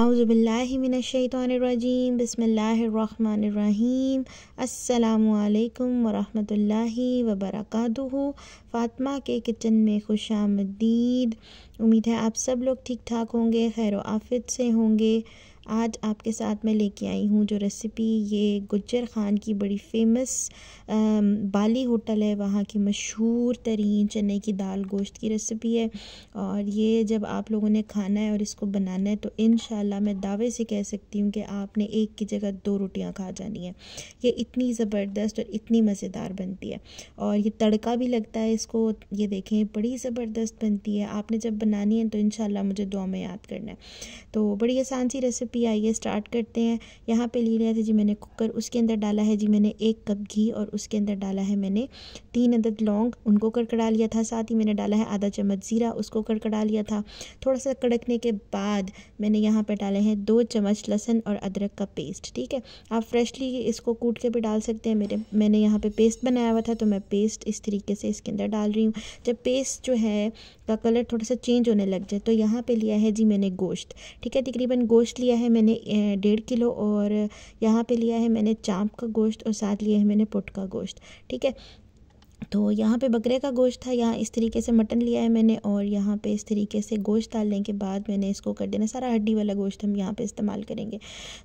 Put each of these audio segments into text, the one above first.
आउज़बिल्लिमिनशैतरजीम बसमीम अल्लाम वरहमतुल्लाहि वबरकatuhu फ़ातमा के किचन में खुश आमदीद उम्मीद है आप सब लोग ठीक ठाक होंगे खैर आफियत से होंगे आज आपके साथ मैं लेके आई हूँ जो रेसिपी ये गुज्जर खान की बड़ी फेमस बाली होटल है वहाँ की मशहूर तरीन चने की दाल गोश्त की रेसिपी है और ये जब आप लोगों ने खाना है और इसको बनाना है तो इन मैं दावे से कह सकती हूँ कि आपने एक की जगह दो रोटियाँ खा जानी है ये इतनी ज़बरदस्त और इतनी मज़ेदार बनती है और ये तड़का भी लगता है इसको ये देखें बड़ी ज़बरदस्त बनती है आपने जब बनानी है तो इन मुझे दुआ में याद करना है तो बड़ी आसान सी रेसिपी रेसिपी आइए स्टार्ट करते हैं यहाँ पे ले लिया था जी मैंने कुकर उसके अंदर डाला है जी मैंने एक कप घी और उसके अंदर डाला है मैंने तीन अदद लौंग उनको कड़कड़ा लिया था साथ ही मैंने डाला है आधा चम्मच ज़ीरा उसको कड़कड़ा लिया था थोड़ा सा कड़कने के बाद मैंने यहाँ पर डाले हैं दो चम्मच लहसन और अदरक का पेस्ट ठीक है आप फ्रेशली इसको कूट के भी डाल सकते हैं मेरे मैंने यहाँ पर पेस्ट बनाया हुआ था तो मैं पेस्ट इस तरीके से इसके अंदर डाल रही हूँ जब पेस्ट जो है का कलर थोड़ा सा चेंज होने लग जाए तो यहाँ पे लिया है जी मैंने गोश्त ठीक है तकरीबन गोश्त लिया है है मैंने डेढ़ किलो और यहाँ पे लिया है मैंने चाँप का गोश्त और साथ लिया है मैंने पुट का गोश्त ठीक है तो यहाँ पे बकरे का गोश्त था यहाँ इस तरीके से मटन लिया है मैंने और यहाँ पे इस तरीके से गोश्त डालने के बाद मैंने इसको कर देना सारा हड्डी वाला गोश्त हम यहाँ पे इस्तेमाल करेंगे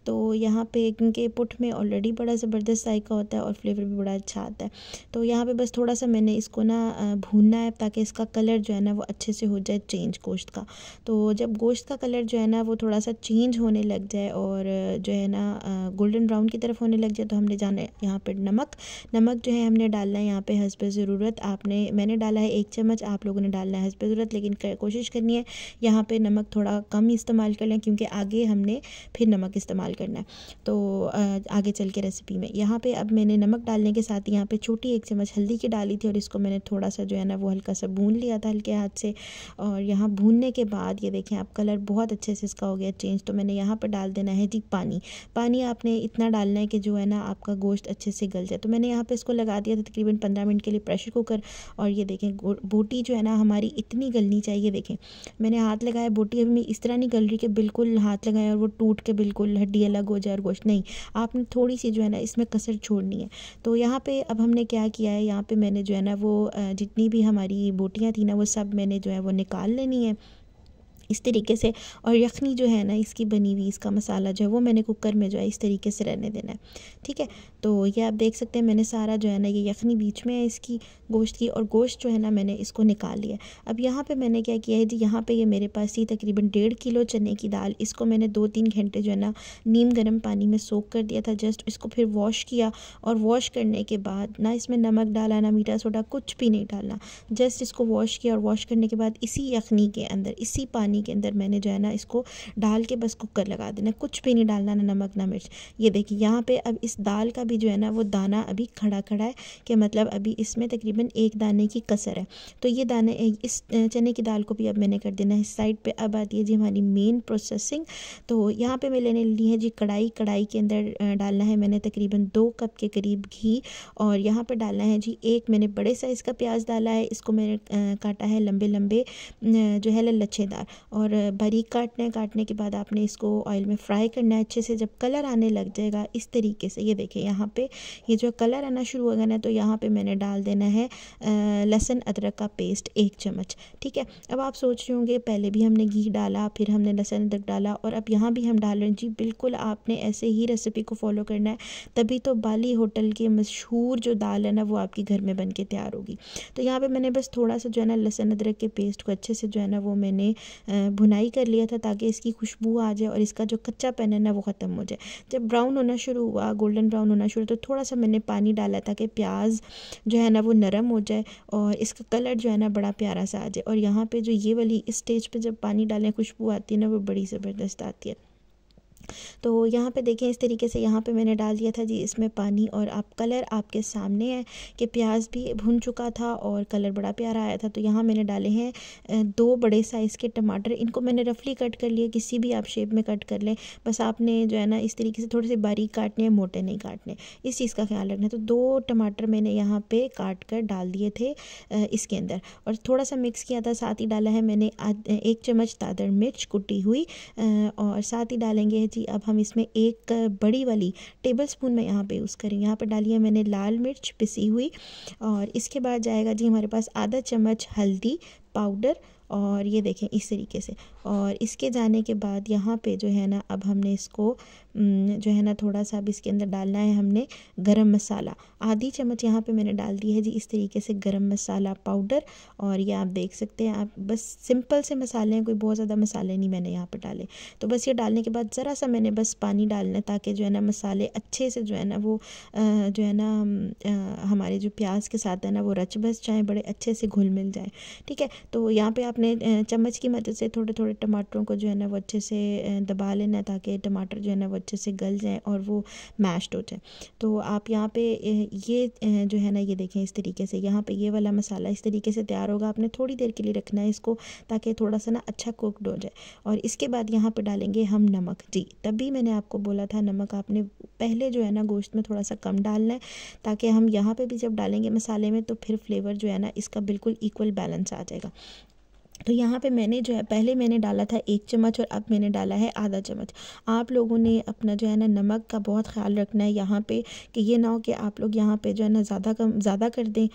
तो यहाँ पे क्योंकि पुट में ऑलरेडी बड़ा ज़बरदस्त जायका होता है और फ्लेवर भी बड़ा अच्छा आता है तो यहाँ पर बस थोड़ा सा मैंने इसको ना भूनना है ताकि इसका कलर जो है ना वो अच्छे से हो जाए चेंज गोश्त का तो जब गोश्त का कलर जो है ना वो थोड़ा सा चेंज होने लग जाए और जो है ना गोल्डन ब्राउन की तरफ होने लग जाए तो हमने जाना यहाँ पर नमक नमक जो है हमने डालना है यहाँ पर हस हसब ज़रूरत आपने मैंने डाला है एक चम्मच आप लोगों ने डालना है हसब ज़रूरत लेकिन कोशिश करनी है यहाँ पे नमक थोड़ा कम इस्तेमाल कर लें क्योंकि आगे हमने फिर नमक इस्तेमाल करना है तो आगे चल के रेसिपी में यहाँ पे अब मैंने नमक डालने के साथ यहाँ पे छोटी एक चम्मच हल्दी की डाली थी और इसको मैंने थोड़ा सा जो है ना वो हल्का सा भून लिया था हल्के हाथ से और यहाँ भूनने के बाद ये देखें आप कलर बहुत अच्छे से इसका हो गया चेंज तो मैंने यहाँ पर डाल देना है जी पानी पानी आपने इतना डालना है कि जो है ना आपका गोश्त अच्छे से गल जाए तो मैंने यहाँ पर इसको लगा दिया था तकरीबन पंद्रह मिनट के लिए प्रेशर कुकर और ये देखें बोटी जो है ना हमारी इतनी गलनी चाहिए देखें मैंने हाथ लगाया बोटी अभी मैं इस तरह नहीं गल रही कि बिल्कुल हाथ लगाया और वो टूट के बिल्कुल हड्डी अलग हो जाए और गोश्त नहीं आपने थोड़ी सी जो है ना इसमें कसर छोड़नी है तो यहाँ पर अब हमने क्या किया है यहाँ पे मैंने जो है ना वो जितनी भी हमारी बोटियाँ थी ना वो सब मैंने जो है वो निकाल लेनी है इस तरीके से और यखनी जो है ना इसकी बनी हुई इसका मसाला जो है वो मैंने कुकर में जो है इस तरीके से रहने देना है ठीक है तो ये आप देख सकते हैं मैंने सारा जो है ना ये यखनी बीच में है इसकी गोश्त की और गोश्त जो है ना मैंने इसको निकाल लिया अब यहाँ पे मैंने क्या किया है जी यहाँ पे ये मेरे पास थी तकरीबन डेढ़ किलो चने की दाल इसको मैंने दो तीन घंटे जो है ना नीम गर्म पानी में सोख कर दिया था जस्ट इसको फिर वॉश किया और वॉश करने के बाद ना इसमें नमक डाला ना मीठा सोडा कुछ भी नहीं डालना जस्ट इसको वॉश किया और वॉश करने के बाद इसी यखनी के अंदर इसी पानी के अंदर मैंने जो है ना इसको डाल के बस कुकर लगा देना कुछ भी नहीं डालना ना नमक ना मिर्च ये देखिए यहाँ पर अब इस दाल का भी जो है ना वो दाना अभी खड़ा खड़ा है कि मतलब अभी इसमें तकरीबन एक दाने की कसर है तो ये दाने इस चने की दाल को भी अब मैंने कर देना है साइड पे अब आती है जी हमारी मेन प्रोसेसिंग तो यहाँ पे मैं लेने ली है जी कढ़ाई कढ़ाई के अंदर डालना है मैंने तकरीबन दो कप के करीब घी और यहाँ पर डालना है जी एक मैंने बड़े साइज़ का प्याज डाला है इसको मैंने काटा है लंबे लंबे जो है लच्छेदार और बारीक काटना है काटने के बाद आपने इसको ऑयल में फ्राई करना है अच्छे से जब कलर आने लग जाएगा इस तरीके से ये देखें यहाँ यहाँ पे ये जो कलर आना शुरू हो गया ना तो यहाँ पे मैंने डाल देना है लहसुन अदरक का पेस्ट एक चम्मच ठीक है अब आप सोच रहे होंगे पहले भी हमने घी डाला फिर हमने लहसुन अदरक डाला और अब यहाँ भी हम डाल रहे हैं जी बिल्कुल आपने ऐसे ही रेसिपी को फॉलो करना है तभी तो बाली होटल की मशहूर जो दाल है ना वो आपके घर में बन के तैयार होगी तो यहाँ पर मैंने बस थोड़ा सा जो है ना लहसुन अदरक के पेस्ट को अच्छे से जो है ना वो मैंने भुनाई कर लिया था ताकि इसकी खुशबू आ जाए और इसका जो कच्चा पैन है ना वो ख़त्म हो जाए जब ब्राउन होना शुरू हुआ गोल्डन ब्राउन होना शुरू तो थोड़ा सा मैंने पानी डाला था कि प्याज जो है ना वो नरम हो जाए और इसका कलर जो है ना बड़ा प्यारा सा आ जाए और यहाँ पे जो ये वाली इस स्टेज पे जब पानी डालें खुशबू आती है ना वो बड़ी ज़बरदस्त आती है तो यहाँ पे देखें इस तरीके से यहाँ पे मैंने डाल दिया था जी इसमें पानी और आप कलर आपके सामने है कि प्याज भी भुन चुका था और कलर बड़ा प्यारा आया था तो यहाँ मैंने डाले हैं दो बड़े साइज़ के टमाटर इनको मैंने रफली कट कर लिए किसी भी आप शेप में कट कर लें बस आपने जो है ना इस तरीके से थोड़े से बारीक काटने हैं मोटे नहीं काटने इस चीज़ का ख्याल रखना है तो दो टमाटर मैंने यहाँ पर काट कर डाल दिए थे इसके अंदर और थोड़ा सा मिक्स किया था साथ ही डाला है मैंने एक चम्मच तादर मिर्च कुटी हुई और साथ ही डालेंगे जी अब हम इसमें एक बड़ी वाली टेबल स्पून मैं यहाँ पे यूज़ करी यहाँ पर डाली है मैंने लाल मिर्च पिसी हुई और इसके बाद जाएगा जी हमारे पास आधा चम्मच हल्दी पाउडर और ये देखें इस तरीके से और इसके जाने के बाद यहाँ पे जो है ना अब हमने इसको जो है ना थोड़ा सा अब इसके अंदर डालना है हमने गरम मसाला आधी चम्मच यहाँ पे मैंने डाल दी है जी इस तरीके से गरम मसाला पाउडर और ये आप देख सकते हैं आप बस सिंपल से मसाले हैं कोई बहुत ज़्यादा मसाले नहीं मैंने यहाँ पर डाले तो बस ये डालने के बाद ज़रा सा मैंने बस पानी डालना है ताकि जो है ना मसाले अच्छे से जो है ना वो जो है ना हमारे जो प्याज के साथ है ना वो रच बस जाएँ बड़े अच्छे से घुल मिल जाएँ ठीक है तो यहाँ पर आप अपने चम्मच की मदद से थोड़े थोड़े टमाटरों को जो है ना वो अच्छे से दबा लेना ताकि टमाटर जो है ना वो अच्छे से गल जाए और वो मैश्ड हो जाए तो आप यहाँ पे ये जो है ना ये देखें इस तरीके से यहाँ पे ये वाला मसाला इस तरीके से तैयार होगा आपने थोड़ी देर के लिए रखना है इसको ताकि थोड़ा सा ना अच्छा कुकड हो जाए और इसके बाद यहाँ पर डालेंगे हम नमक जी तभी मैंने आपको बोला था नमक आपने पहले जो है ना गोश्त में थोड़ा सा कम डालना है ताकि हम यहाँ पर भी जब डालेंगे मसाले में तो फिर फ्लेवर जो है ना इसका बिल्कुल इक्वल बैलेंस आ जाएगा तो यहाँ पे मैंने जो है पहले मैंने डाला था एक चम्मच और अब मैंने डाला है आधा चम्मच आप लोगों ने अपना जो है ना नमक का बहुत ख्याल रखना है यहाँ पे कि ये ना हो कि आप लोग यहाँ पे जो है ना ज़्यादा कम ज़्यादा कर दें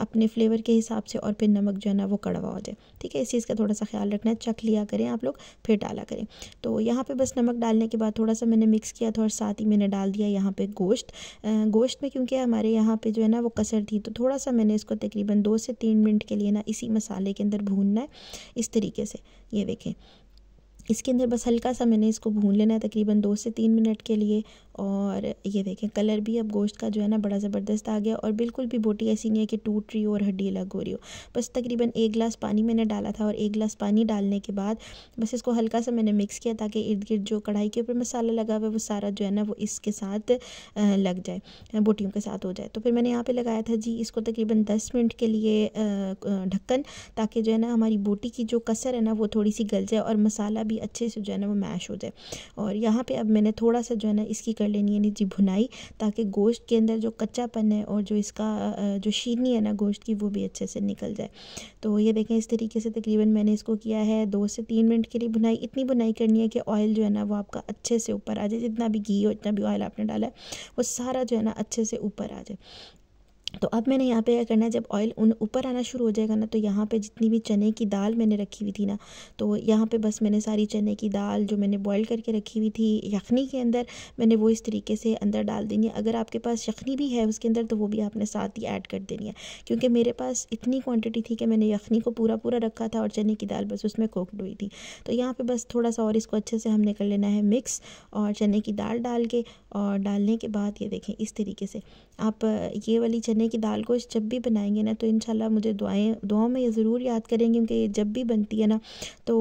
अपने फ्लेवर के हिसाब से और फिर नमक जो है ना वो कड़वा हो जाए ठीक है इस चीज़ का थोड़ा सा ख्याल रखना है चख लिया करें आप लोग फिर डाला करें तो यहाँ पर बस नमक डालने के बाद थोड़ा सा मैंने मिक्स किया था और साथ ही मैंने डाल दिया यहाँ पर गोश्त गोश्त में क्योंकि हमारे यहाँ पर जो है ना वो कसर थी तो थोड़ा सा मैंने इसको तकरीबन दो से तीन मिनट के लिए ना इसी मसाले के अंदर भूनना है इस तरीके से ये देखें इसके अंदर बस हल्का सा मैंने इसको भून लेना है तकरीबन दो से तीन मिनट के लिए और ये देखें कलर भी अब गोश्त का जो है ना बड़ा ज़बरदस्त आ गया और बिल्कुल भी बोटी ऐसी नहीं है कि टूट रही हो और हड्डी अलग हो रही हो बस तकरीबन एक गिलास पानी मैंने डाला था और एक गिलास पानी डालने के बाद बस इसको हल्का सा मैंने मिक्स किया ताकि इर्द गिर्द जो कढ़ाई के ऊपर मसाला लगा हुआ है वो सारा जो है ना वो इसके साथ लग जाए बोटियों के साथ हो जाए तो फिर मैंने यहाँ पर लगाया था जी इसको तकरीबन दस मिनट के लिए ढक्कन ताकि जो है ना हमारी बोटी की जो कसर है ना वो थोड़ी सी गल जाए और मसाला भी अच्छे से जो है ना वो मैश हो जाए और यहाँ पर अब मैंने थोड़ा सा जो है ना इसकी कर लेनी है नीचे भुनाई ताकि गोश्त के अंदर जो कच्चापन है और जो इसका जो शीनी है ना गोश्त की वो भी अच्छे से निकल जाए तो ये देखें इस तरीके से तकरीबन मैंने इसको किया है दो से तीन मिनट के लिए भुनाई इतनी भुनाई करनी है कि ऑयल जो है ना वो आपका अच्छे से ऊपर आ जाए जितना भी घी हो जितना भी ऑयल आपने डाला है वो सारा जो है ना अच्छे से ऊपर आ जाए तो अब मैंने यहाँ पे क्या करना है जब ऑयल उन ऊपर आना शुरू हो जाएगा ना तो यहाँ पे जितनी भी चने की दाल मैंने रखी हुई थी ना तो यहाँ पे बस मैंने सारी चने की दाल जो मैंने बॉईल करके रखी हुई थी यखनी के अंदर मैंने वो इस तरीके से अंदर डाल देनी है अगर आपके पास यखनी भी है उसके अंदर तो वो भी आपने साथ ही ऐड कर देनी है क्योंकि मेरे पास इतनी क्वान्टिटी थी कि मैंने यखनी को पूरा पूरा रखा था और चने की दाल बस उसमें कोकड हुई थी तो यहाँ पर बस थोड़ा सा और इसको अच्छे से हमने कर लेना है मिक्स और चने की दाल डाल के और डालने के बाद ये देखें इस तरीके से आप ये वाली चने चने की दाल को जब भी बनाएंगे ना तो इन मुझे दुआएं दुआओं में ये ज़रूर याद करेंगे क्योंकि ये जब भी बनती है ना तो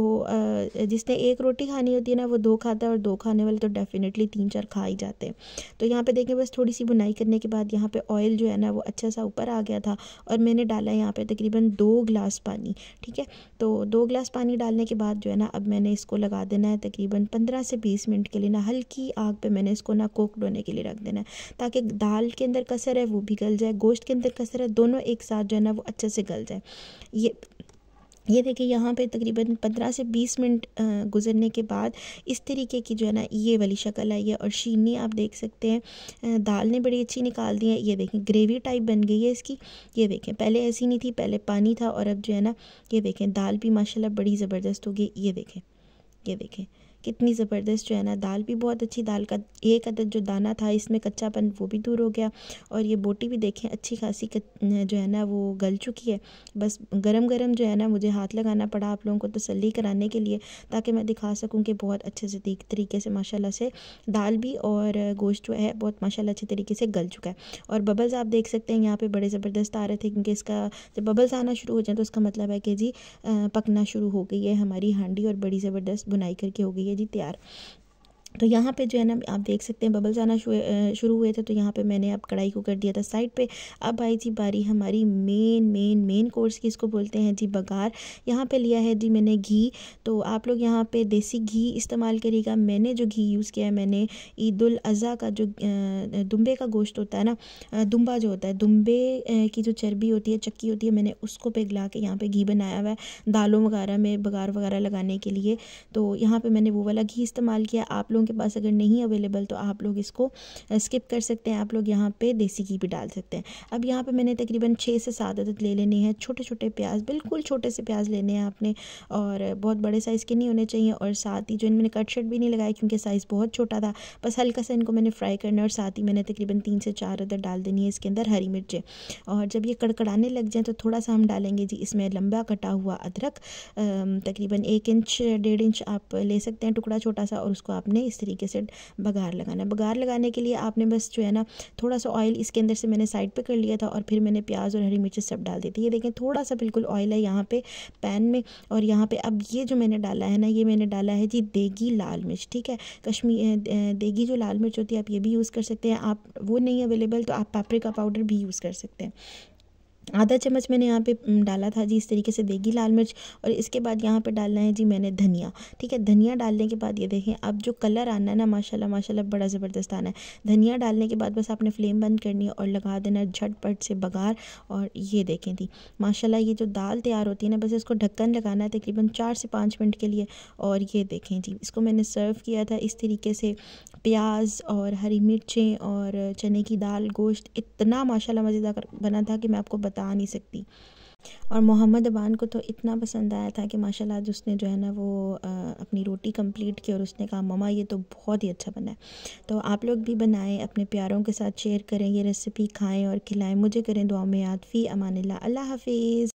जिसने एक रोटी खानी होती है ना वो दो खाता है और दो खाने वाले तो डेफ़िनेटली तीन चार खा ही जाते हैं तो यहाँ पर देखें बस थोड़ी सी बुनाई करने के बाद यहाँ पर ऑयल जो है ना वो अच्छा सा ऊपर आ गया था और मैंने डाला यहाँ पर तकरीबन दो ग्लास पानी ठीक है तो दो ग्लास पानी डालने के बाद जो है ना अब मैंने इसको लगा देना है तकरीबन पंद्रह से बीस मिनट के लिए ना हल्की आग पर मैंने इसको ना कोक डोने के लिए रख देना है ताकि दाल के अंदर कसर है वो भी गल जाए गोश्त गोश्त के अंदर कसर है दोनों एक साथ जो है ना वो अच्छे से गल जाए ये ये देखिए यहाँ पे तकरीबन पंद्रह से बीस मिनट गुजरने के बाद इस तरीके की जो है ना ये वाली शक्ल आई है और शीनी आप देख सकते हैं दाल ने बड़ी अच्छी निकाल दी है ये देखें ग्रेवी टाइप बन गई है इसकी ये देखें पहले ऐसी नहीं थी पहले पानी था और अब जो है ना ये देखें दाल भी माशाल्लाह बड़ी ज़बरदस्त होगी ये देखें ये देखें कितनी ज़बरदस्त जो है ना दाल भी बहुत अच्छी दाल का एक अदद जो दाना था इसमें कच्चापन वो भी दूर हो गया और ये बोटी भी देखें अच्छी खासी जो है ना वो गल चुकी है बस गरम गरम जो है ना मुझे हाथ लगाना पड़ा आप लोगों को तसली तो कराने के लिए ताकि मैं दिखा सकूँ कि बहुत अच्छे से तरीके से माशाला से दाल भी और गोश्त जो है बहुत माशा अच्छे तरीके से गल चुका है और बबल्स आप देख सकते हैं यहाँ पर बड़े ज़बरदस्त आ रहे थे क्योंकि इसका जब बबल्स आना शुरू हो जाए तो उसका मतलब है कि जी पकना शुरू हो गई है हमारी हांडी और बड़ी ज़बरदस्त बुनाई करके हो गई है editar तो यहाँ पे जो है ना आप देख सकते हैं बबल्स आना शुरू हुए थे तो यहाँ पे मैंने अब कढ़ाई को कर दिया था साइड पे अब आई जी बारी हमारी मेन मेन मेन कोर्स की इसको बोलते हैं जी बघार यहाँ पे लिया है जी मैंने घी तो आप लोग यहाँ पे देसी घी इस्तेमाल करिएगा मैंने जो घी यूज़ किया है मैंने ईद अज़ा का जो दुम्बे का गोश्त होता है ना दुम्बा जो होता है दुम्बे की जो चर्बी होती है चक्की होती है मैंने उसको पिघला के यहाँ पर घी बनाया हुआ है दालों वगैरह में बघार वगैरह लगाने के लिए तो यहाँ पर मैंने वो वाला घी इस्तेमाल किया आप लोग लोगों के पास अगर नहीं अवेलेबल तो आप लोग इसको स्किप कर सकते हैं आप लोग यहाँ पे देसी घी भी डाल सकते हैं अब यहाँ पे मैंने तकरीबन छः से सात अदद ले लेने हैं छोटे छोटे प्याज बिल्कुल छोटे से प्याज लेने हैं आपने और बहुत बड़े साइज़ के नहीं होने चाहिए और साथ ही जो इन मैंने कट शर्ट भी नहीं लगाया क्योंकि साइज़ बहुत छोटा था बस हल्का सा इनको मैंने फ्राई करना है और साथ ही मैंने तकरीबन तीन से चार अदर डाल देनी है इसके अंदर हरी मिर्चें और जब ये कड़कड़ाने लग जाएँ तो थोड़ा सा हम डालेंगे जी इसमें लंबा कटा हुआ अदरक तकरीबन एक इंच डेढ़ इंच आप ले सकते हैं टुकड़ा छोटा सा और उसको आपने इस तरीके से बघार लगाना है बघार लगाने के लिए आपने बस जो है ना थोड़ा सा ऑयल इसके अंदर से मैंने साइड पे कर लिया था और फिर मैंने प्याज और हरी मिर्च सब डाल दी थी ये देखें थोड़ा सा बिल्कुल ऑयल है यहाँ पे पैन में और यहाँ पे अब ये जो मैंने डाला है ना ये मैंने डाला है जी देगी लाल मिर्च ठीक है कश्मीर देगी जो लाल मिर्च होती है आप ये भी यूज़ कर सकते हैं आप वो नहीं अवेलेबल तो आप पेपरिका पाउडर भी यूज़ कर सकते हैं आधा चम्मच मैंने यहाँ पे डाला था जी इस तरीके से देगी लाल मिर्च और इसके बाद यहाँ पे डालना है जी मैंने धनिया ठीक है धनिया डालने के बाद ये देखें अब जो कलर आना है ना माशाल्लाह माशाल्लाह बड़ा ज़बरदस्त आना है धनिया डालने के बाद बस आपने फ्लेम बंद करनी है और लगा देना झटपट से बघार और ये देखें थी माशाला ये जो दाल तैयार होती है ना बस इसको ढक्कन लगाना है तकरीबन चार से पाँच मिनट के लिए और ये देखें जी इसको मैंने सर्व किया था इस तरीके से प्याज और हरी मिर्चें और चने की दाल गोश्त इतना माशा मज़ेदार बना था कि मैं आपको बता बता नहीं सकती और मोहम्मद अबान को तो इतना पसंद आया था कि माशाल्लाह आज उसने जो है ना वो आ, अपनी रोटी कंप्लीट की और उसने कहा ममा ये तो बहुत ही अच्छा बना है तो आप लोग भी बनाएं अपने प्यारों के साथ शेयर करें ये रेसिपी खाएं और खिलाएं मुझे करें दुआ में याद फ़ी अमान अल्लाह हाफिज़